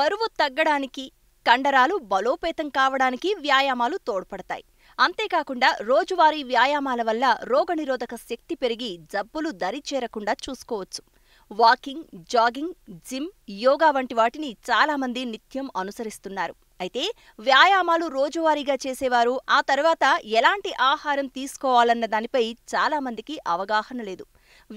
బరువు తగ్గడానికి కండరాలు బలోపేతం కావడానికి వ్యాయామాలు తోడ్పడతాయి అంతేకాకుండా రోజువారీ వ్యాయామాల వల్ల రోగనిరోధక శక్తి పెరిగి జబ్బులు దరిచేరకుండా చూసుకోవచ్చు వాకింగ్ జాగింగ్ జిమ్ యోగా వంటి వాటిని చాలామంది నిత్యం అనుసరిస్తున్నారు అయితే వ్యాయామాలు రోజువారీగా చేసేవారు ఆ తర్వాత ఎలాంటి ఆహారం తీసుకోవాలన్న దానిపై చాలామందికి అవగాహన లేదు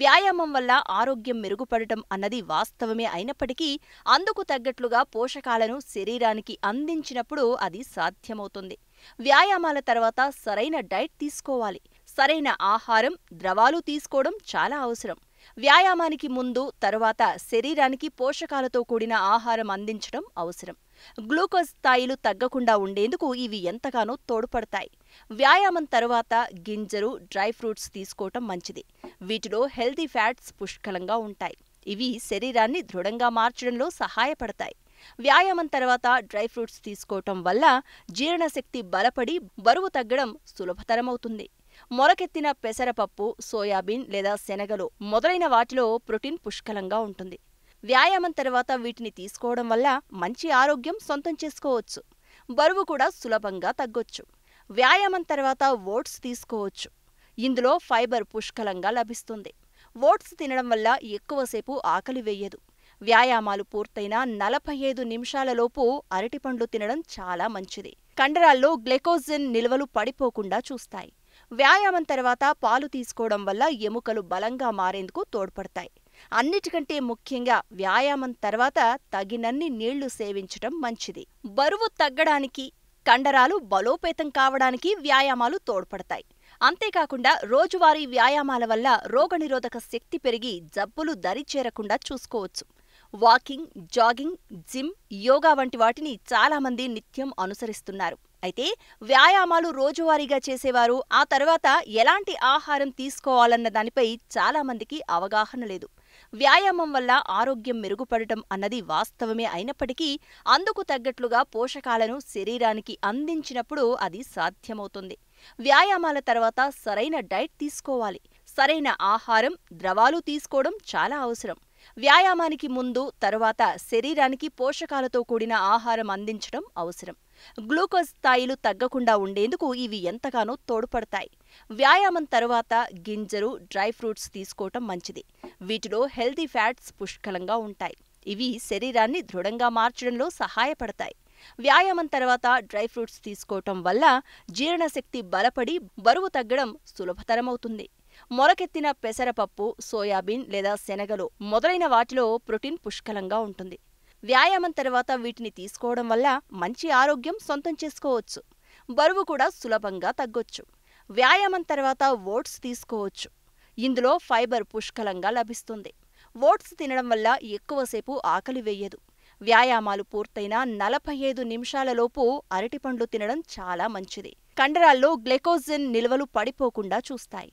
వ్యాయామం వల్ల ఆరోగ్యం మెరుగుపడటం అన్నది వాస్తవమే అయినప్పటికీ అందుకు తగ్గట్లుగా పోషకాలను శరీరానికి అందించినప్పుడు అది సాధ్యమవుతుంది వ్యాయామాల తర్వాత సరైన డైట్ తీసుకోవాలి సరైన ఆహారం ద్రవాలు తీసుకోవడం చాలా అవసరం వ్యాయామానికి ముందు తరువాత శరీరానికి పోషకాలతో కూడిన ఆహారం అందించడం అవసరం గ్లూకోజ్ స్థాయిలు తగ్గకుండా ఉండేందుకు ఇవి ఎంతగానో తోడ్పడతాయి వ్యాయామం తర్వాత గింజలు డ్రై ఫ్రూట్స్ తీసుకోవటం మంచిది వీటిలో హెల్దీ ఫ్యాట్స్ పుష్కలంగా ఉంటాయి ఇవి శరీరాన్ని దృఢంగా మార్చడంలో సహాయపడతాయి వ్యాయామం తర్వాత డ్రై ఫ్రూట్స్ తీసుకోవటం వల్ల జీర్ణశక్తి బలపడి బరువు తగ్గడం సులభతరమవుతుంది మొలకెత్తిన పెసరపప్పు సోయాబీన్ లేదా శనగలు మొదలైన వాటిలో ప్రోటీన్ పుష్కలంగా ఉంటుంది వ్యాయామం తర్వాత వీటిని తీసుకోవడం వల్ల మంచి ఆరోగ్యం సొంతం చేసుకోవచ్చు బరువు కూడా సులభంగా తగ్గొచ్చు వ్యాయామం తర్వాత ఓట్స్ తీసుకోవచ్చు ఇందులో ఫైబర్ పుష్కలంగా లభిస్తుంది ఓట్స్ తినడం వల్ల ఎక్కువసేపు ఆకలి వేయదు వ్యాయామాలు పూర్తయిన నలభై ఐదు నిమిషాలలోపు అరటిపండ్లు తినడం చాలా మంచిది కండరాల్లో గ్లైకోజిన్ నిల్వలు పడిపోకుండా చూస్తాయి వ్యాయామం తర్వాత పాలు తీసుకోవడం వల్ల ఎముకలు బలంగా మారేందుకు తోడ్పడతాయి అన్నిటికంటే ముఖ్యంగా వ్యాయామం తర్వాత తగినన్ని నీళ్లు సేవించటం మంచిది బరువు తగ్గడానికి కండరాలు బలోపేతం కావడానికి వ్యాయామాలు తోడ్పడతాయి అంతేకాకుండా రోజువారీ వ్యాయామాల వల్ల రోగనిరోధక శక్తి పెరిగి జబ్బులు దరిచేరకుండా చూసుకోవచ్చు వాకింగ్ జాగింగ్ జిమ్ యోగా వంటి వాటిని చాలామంది నిత్యం అనుసరిస్తున్నారు అయితే వ్యాయామాలు రోజువారీగా చేసేవారు ఆ తర్వాత ఎలాంటి ఆహారం తీసుకోవాలన్న దానిపై చాలామందికి అవగాహన లేదు వ్యాయామం వల్ల ఆరోగ్యం మెరుగుపడటం అన్నది వాస్తవమే అయినప్పటికీ అందుకు తగ్గట్లుగా పోషకాలను శరీరానికి అందించినప్పుడు అది సాధ్యమవుతుంది వ్యాయామాల తర్వాత సరైన డైట్ తీసుకోవాలి సరైన ఆహారం ద్రవాలు తీసుకోవడం చాలా అవసరం వ్యాయామానికి ముందు తరువాత శరీరానికి పోషకాలతో కూడిన ఆహారం అందించడం అవసరం గ్లూకోజ్ స్థాయిలు తగ్గకుండా ఉండేందుకు ఇవి ఎంతగానో తోడ్పడతాయి వ్యాయామం తర్వాత గింజలు డ్రై ఫ్రూట్స్ తీసుకోవటం మంచిది వీటిలో హెల్దీ ఫ్యాట్స్ పుష్కలంగా ఉంటాయి ఇవి శరీరాన్ని దృఢంగా మార్చడంలో సహాయపడతాయి వ్యాయామం తర్వాత డ్రై ఫ్రూట్స్ తీసుకోవటం వల్ల జీర్ణశక్తి బలపడి బరువు తగ్గడం సులభతరమవుతుంది మొలకెత్తిన పెసరపప్పు సోయాబీన్ లేదా శనగలు మొదలైన వాటిలో ప్రోటీన్ పుష్కలంగా ఉంటుంది వ్యాయామం తర్వాత వీటిని తీసుకోవడం వల్ల మంచి ఆరోగ్యం సొంతం చేసుకోవచ్చు బరువు కూడా సులభంగా తగ్గొచ్చు వ్యాయామం తర్వాత ఓట్స్ తీసుకోవచ్చు ఇందులో ఫైబర్ పుష్కలంగా లభిస్తుంది ఓట్స్ తినడం వల్ల ఎక్కువసేపు ఆకలి వేయదు వ్యాయామాలు పూర్తయిన నలభై ఐదు నిమిషాలలోపు అరటిపండ్లు తినడం చాలా మంచిది కండరాల్లో గ్లైకోజన్ నిల్వలు పడిపోకుండా చూస్తాయి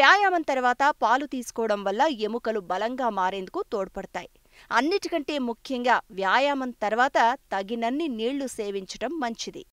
వ్యాయామం తర్వాత పాలు తీసుకోవడం వల్ల ఎముకలు బలంగా మారేందుకు తోడ్పడతాయి అన్నిటికంటే ముఖ్యంగా వ్యాయామం తర్వాత తగినన్ని నీళ్లు సేవించటం మంచిది